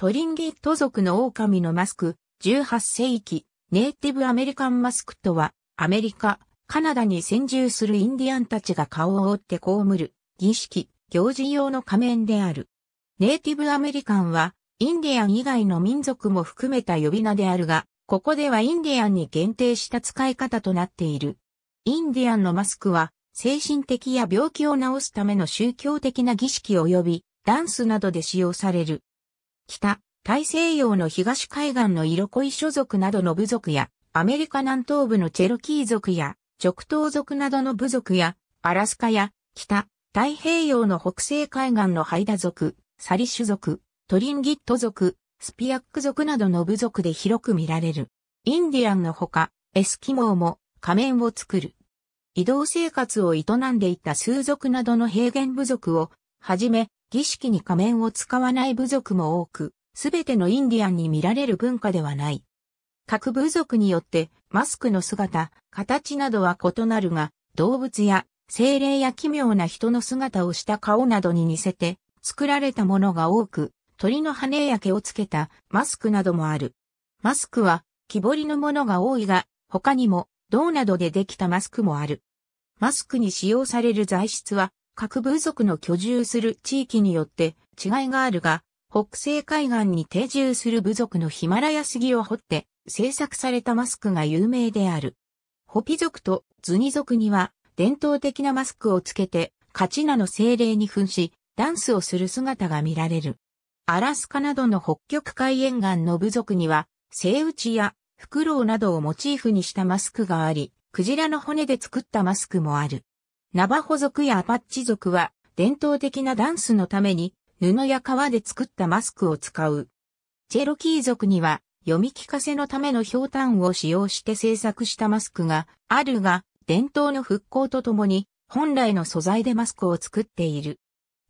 トリンギット族の狼のマスク、18世紀、ネイティブアメリカンマスクとは、アメリカ、カナダに先住するインディアンたちが顔を覆って被る、儀式、行事用の仮面である。ネイティブアメリカンは、インディアン以外の民族も含めた呼び名であるが、ここではインディアンに限定した使い方となっている。インディアンのマスクは、精神的や病気を治すための宗教的な儀式及び、ダンスなどで使用される。北、大西洋の東海岸のイロコイ諸族などの部族や、アメリカ南東部のチェロキー族や、直東族などの部族や、アラスカや、北、太平洋の北西海岸のハイダ族、サリシュ族、トリンギット族、スピアック族などの部族で広く見られる。インディアンのほか、エスキモーも仮面を作る。移動生活を営んでいた数族などの平原部族を、はじめ、儀式に仮面を使わない部族も多く、すべてのインディアンに見られる文化ではない。各部族によってマスクの姿、形などは異なるが、動物や精霊や奇妙な人の姿をした顔などに似せて作られたものが多く、鳥の羽や毛をつけたマスクなどもある。マスクは木彫りのものが多いが、他にも銅などでできたマスクもある。マスクに使用される材質は各部族の居住する地域によって違いがあるが、北西海岸に定住する部族のヒマラヤ杉を掘って制作されたマスクが有名である。ホピ族とズニ族には伝統的なマスクをつけてカチナの精霊に扮しダンスをする姿が見られる。アラスカなどの北極海沿岸の部族にはセイウチやフクロウなどをモチーフにしたマスクがあり、クジラの骨で作ったマスクもある。ナバホ族やアパッチ族は伝統的なダンスのために布や革で作ったマスクを使う。チェロキー族には読み聞かせのためのひょを使用して制作したマスクがあるが、伝統の復興とともに本来の素材でマスクを作っている。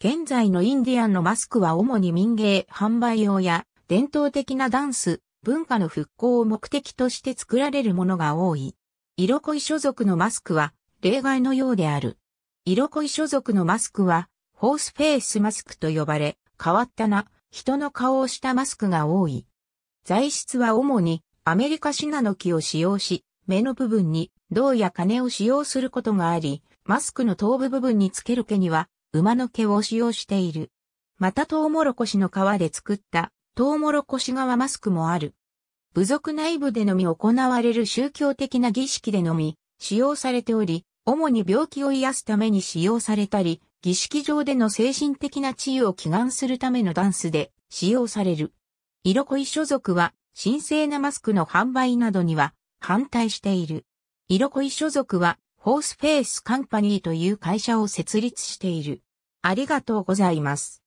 現在のインディアンのマスクは主に民芸販売用や伝統的なダンス、文化の復興を目的として作られるものが多い。色恋所属のマスクは例外のようである。色恋所属のマスクは、ホースフェイスマスクと呼ばれ、変わったな、人の顔をしたマスクが多い。材質は主にアメリカシナノキを使用し、目の部分に銅や金を使用することがあり、マスクの頭部部分につける毛には馬の毛を使用している。またトウモロコシの皮で作ったトウモロコシ側マスクもある。部族内部でのみ行われる宗教的な儀式でのみ使用されており、主に病気を癒すために使用されたり、儀式上での精神的な治癒を祈願するためのダンスで使用される。色恋所属は神聖なマスクの販売などには反対している。色恋所属はホースフェイスカンパニーという会社を設立している。ありがとうございます。